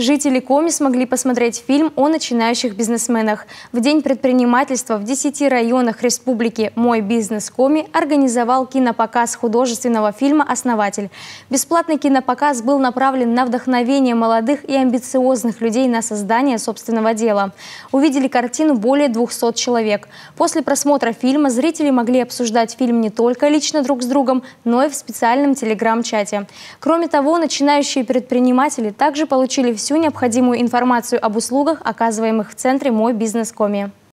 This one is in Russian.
Жители Коми смогли посмотреть фильм о начинающих бизнесменах. В День предпринимательства в 10 районах республики «Мой бизнес Коми» организовал кинопоказ художественного фильма «Основатель». Бесплатный кинопоказ был направлен на вдохновение молодых и амбициозных людей на создание собственного дела. Увидели картину более 200 человек. После просмотра фильма зрители могли обсуждать фильм не только лично друг с другом, но и в специальном телеграм-чате. Кроме того, начинающие предприниматели также получили все всю необходимую информацию об услугах, оказываемых в центре «Мой бизнес Коми».